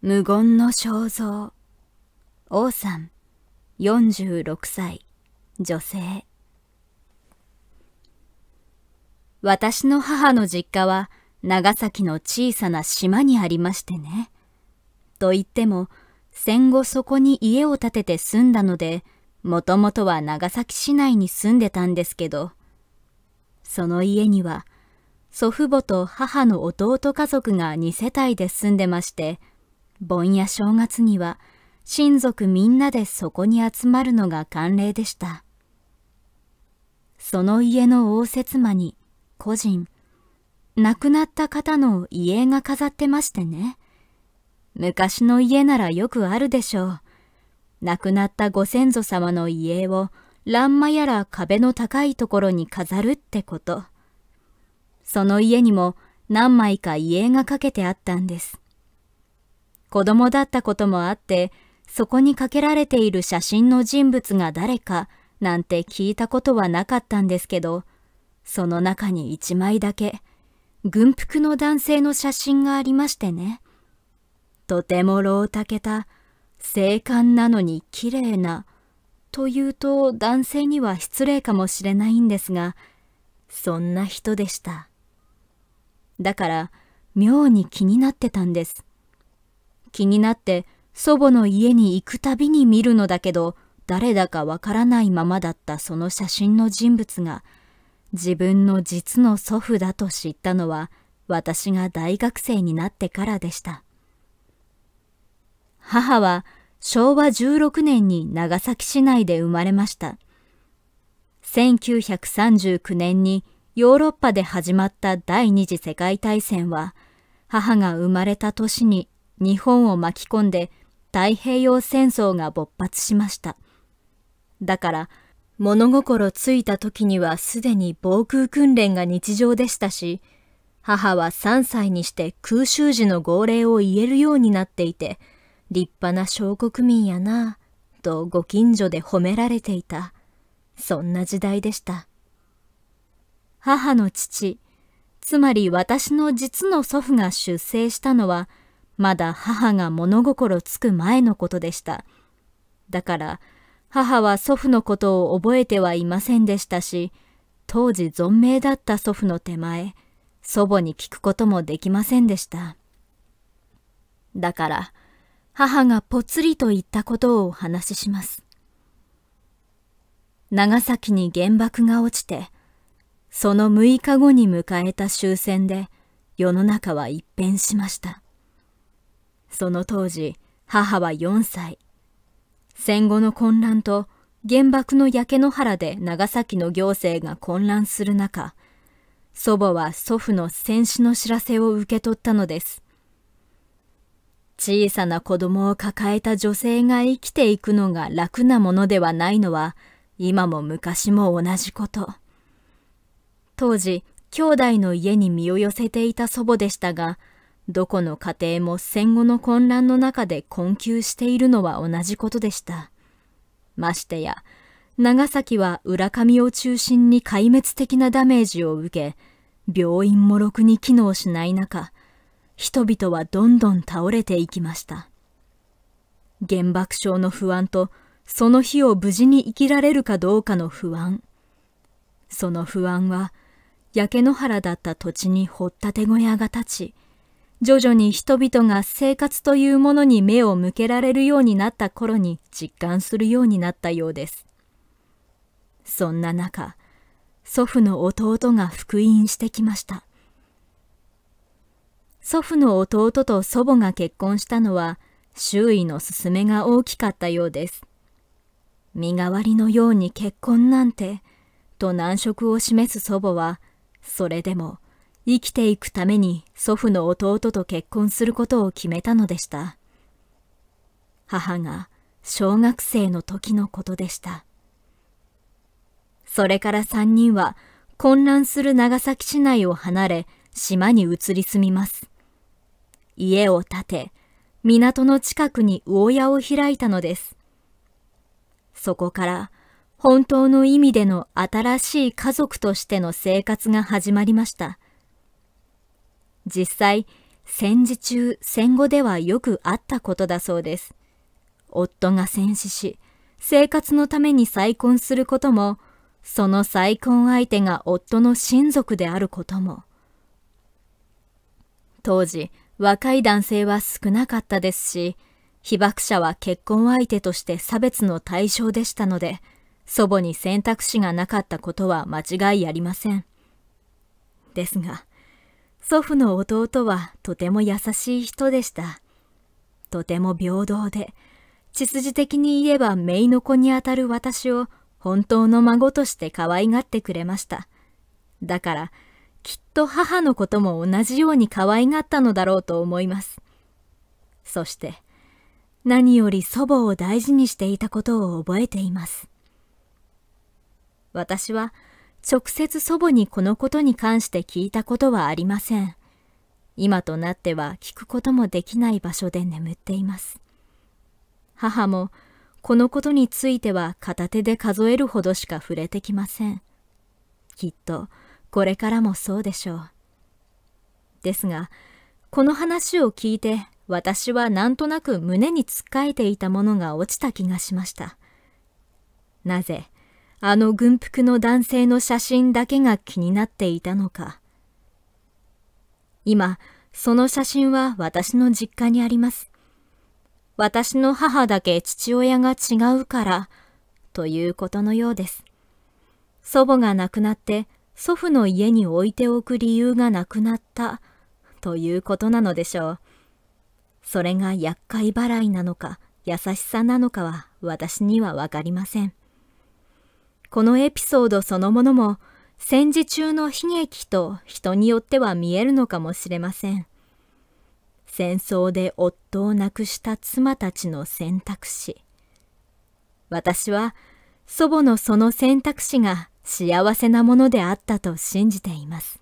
無言の肖像王さん46歳女性私の母の実家は長崎の小さな島にありましてね。と言っても戦後そこに家を建てて住んだのでもともとは長崎市内に住んでたんですけどその家には祖父母と母の弟家族が2世帯で住んでまして盆や正月には親族みんなでそこに集まるのが慣例でした。その家の応接間に個人、亡くなった方の遺影が飾ってましてね。昔の家ならよくあるでしょう。亡くなったご先祖様の遺影を欄間やら壁の高いところに飾るってこと。その家にも何枚か遺影がかけてあったんです。子供だったこともあって、そこにかけられている写真の人物が誰かなんて聞いたことはなかったんですけど、その中に一枚だけ、軍服の男性の写真がありましてね。とても老うたけた、精悍なのに綺麗な、というと男性には失礼かもしれないんですが、そんな人でした。だから、妙に気になってたんです。気になって祖母の家に行くたびに見るのだけど、誰だかわからないままだったその写真の人物が、自分の実の祖父だと知ったのは、私が大学生になってからでした。母は昭和16年に長崎市内で生まれました。1939年にヨーロッパで始まった第二次世界大戦は、母が生まれた年に日本を巻き込んで太平洋戦争が勃発しました。だから、物心ついた時にはすでに防空訓練が日常でしたし、母は3歳にして空襲時の号令を言えるようになっていて、立派な小国民やなぁ、とご近所で褒められていた。そんな時代でした。母の父、つまり私の実の祖父が出征したのはまだ母が物心つく前のことでした。だから、母は祖父のことを覚えてはいませんでしたし、当時存命だった祖父の手前、祖母に聞くこともできませんでした。だから、母がぽつりと言ったことをお話しします。長崎に原爆が落ちて、その6日後に迎えた終戦で、世の中は一変しました。その当時、母は4歳。戦後の混乱と原爆の焼け野原で長崎の行政が混乱する中、祖母は祖父の戦死の知らせを受け取ったのです。小さな子供を抱えた女性が生きていくのが楽なものではないのは、今も昔も同じこと。当時、兄弟の家に身を寄せていた祖母でしたが、どこの家庭も戦後の混乱の中で困窮しているのは同じことでした。ましてや、長崎は浦上を中心に壊滅的なダメージを受け、病院もろくに機能しない中、人々はどんどん倒れていきました。原爆症の不安と、その日を無事に生きられるかどうかの不安。その不安は、焼け野原だった土地に掘ったて小屋が立ち、徐々に人々が生活というものに目を向けられるようになった頃に実感するようになったようです。そんな中、祖父の弟が復員してきました。祖父の弟と祖母が結婚したのは、周囲の勧めが大きかったようです。身代わりのように結婚なんて、と難色を示す祖母は、それでも、生きていくために祖父の弟と結婚することを決めたのでした。母が小学生の時のことでした。それから三人は混乱する長崎市内を離れ島に移り住みます。家を建て、港の近くに魚屋を開いたのです。そこから本当の意味での新しい家族としての生活が始まりました。実際、戦時中、戦後ではよくあったことだそうです。夫が戦死し、生活のために再婚することも、その再婚相手が夫の親族であることも。当時、若い男性は少なかったですし、被爆者は結婚相手として差別の対象でしたので、祖母に選択肢がなかったことは間違いありません。ですが、祖父の弟はとても優しい人でした。とても平等で、血筋的に言えば姪の子にあたる私を本当の孫として可愛がってくれました。だから、きっと母のことも同じように可愛がったのだろうと思います。そして、何より祖母を大事にしていたことを覚えています。私は、直接祖母にこのことに関して聞いたことはありません。今となっては聞くこともできない場所で眠っています。母もこのことについては片手で数えるほどしか触れてきません。きっとこれからもそうでしょう。ですが、この話を聞いて私はなんとなく胸につっかえていたものが落ちた気がしました。なぜ、あの軍服の男性の写真だけが気になっていたのか。今、その写真は私の実家にあります。私の母だけ父親が違うから、ということのようです。祖母が亡くなって祖父の家に置いておく理由がなくなった、ということなのでしょう。それが厄介払いなのか、優しさなのかは私にはわかりません。このエピソードそのものも戦時中の悲劇と人によっては見えるのかもしれません。戦争で夫を亡くした妻たちの選択肢。私は祖母のその選択肢が幸せなものであったと信じています。